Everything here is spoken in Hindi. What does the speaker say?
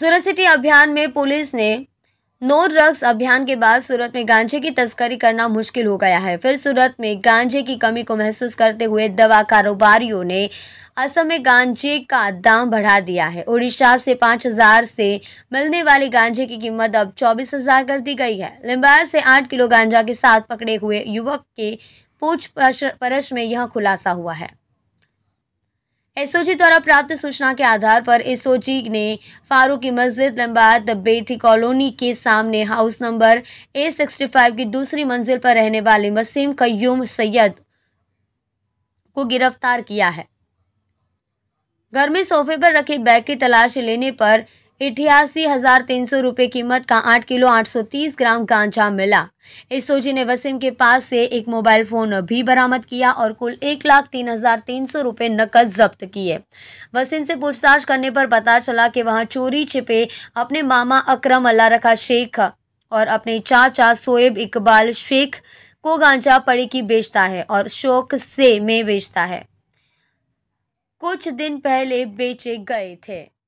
सूरत सिटी अभियान में पुलिस ने नो ड्रग्स अभियान के बाद सूरत में गांजे की तस्करी करना मुश्किल हो गया है फिर सूरत में गांजे की कमी को महसूस करते हुए दवा कारोबारियों ने असम में गांजे का दाम बढ़ा दिया है उड़ीसा से हजार से मिलने वाले गांजे की कीमत अब चौबीस हजार कर दी गई है लिम्बायर से आठ किलो गांजा के साथ पकड़े हुए युवक के पूछ परश में यह खुलासा हुआ है एसओजी द्वारा प्राप्त सूचना के आधार पर एसओजी ने फारूक की मस्जिद लंबात बेथी कॉलोनी के सामने house number A sixty five की दूसरी मंजिल पर रहने वाले मसीम कयूम सैयद को गिरफ्तार किया है घर में सोफे पर रखे बैग की तलाश लेने पर इटियासी हज़ार तीन सौ रुपये कीमत का आठ किलो आठ सौ तीस ग्राम गांजा मिला सोची ने वसीम के पास से एक मोबाइल फ़ोन भी बरामद किया और कुल एक लाख तीन हज़ार तीन सौ रुपये नकद जब्त किए वसीम से पूछताछ करने पर पता चला कि वहां चोरी छिपे अपने मामा अकरम अल्ला रखा शेख और अपने चाचा सोएब इकबाल शेख को गांजा पड़ी की बेचता है और शोक से में बेचता है कुछ दिन पहले बेचे गए थे